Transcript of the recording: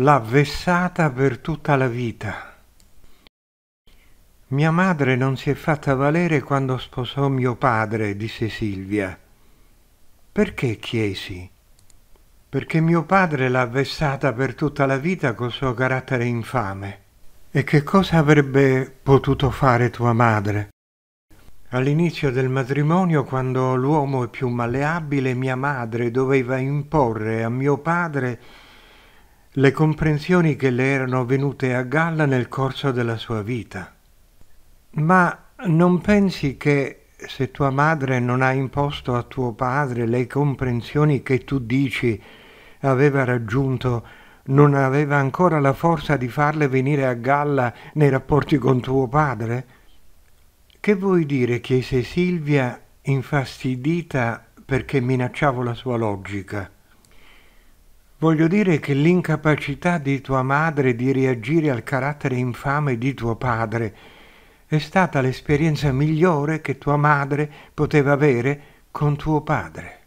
l'ha vessata per tutta la vita. Mia madre non si è fatta valere quando sposò mio padre, disse Silvia. Perché chiesi? Perché mio padre l'ha vessata per tutta la vita col suo carattere infame. E che cosa avrebbe potuto fare tua madre? All'inizio del matrimonio, quando l'uomo è più malleabile, mia madre doveva imporre a mio padre le comprensioni che le erano venute a galla nel corso della sua vita. Ma non pensi che se tua madre non ha imposto a tuo padre le comprensioni che tu dici aveva raggiunto, non aveva ancora la forza di farle venire a galla nei rapporti con tuo padre? Che vuoi dire? chiese Silvia, infastidita perché minacciavo la sua logica. Voglio dire che l'incapacità di tua madre di reagire al carattere infame di tuo padre è stata l'esperienza migliore che tua madre poteva avere con tuo padre.